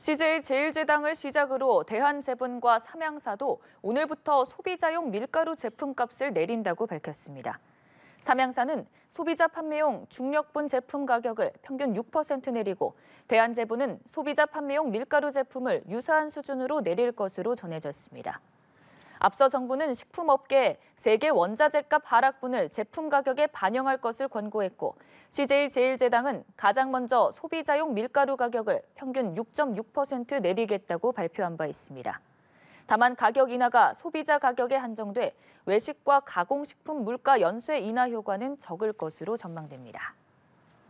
CJ 제일제당을 시작으로 대한제분과 삼양사도 오늘부터 소비자용 밀가루 제품값을 내린다고 밝혔습니다. 삼양사는 소비자 판매용 중력분 제품 가격을 평균 6% 내리고 대한제분은 소비자 판매용 밀가루 제품을 유사한 수준으로 내릴 것으로 전해졌습니다. 앞서 정부는 식품업계에 세계 원자재값 하락분을 제품 가격에 반영할 것을 권고했고 CJ제일제당은 가장 먼저 소비자용 밀가루 가격을 평균 6.6% 내리겠다고 발표한 바 있습니다. 다만 가격 인하가 소비자 가격에 한정돼 외식과 가공식품 물가 연쇄 인하 효과는 적을 것으로 전망됩니다.